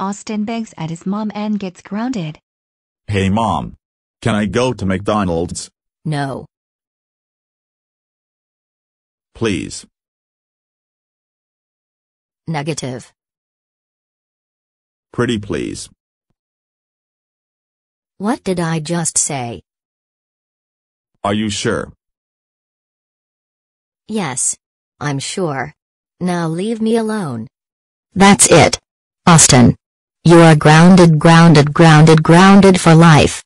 Austin begs at his mom and gets grounded. Hey mom. Can I go to McDonald's? No. Please. Negative. Pretty please. What did I just say? Are you sure? Yes. I'm sure. Now leave me alone. That's it. Austin. You're grounded grounded grounded grounded for life.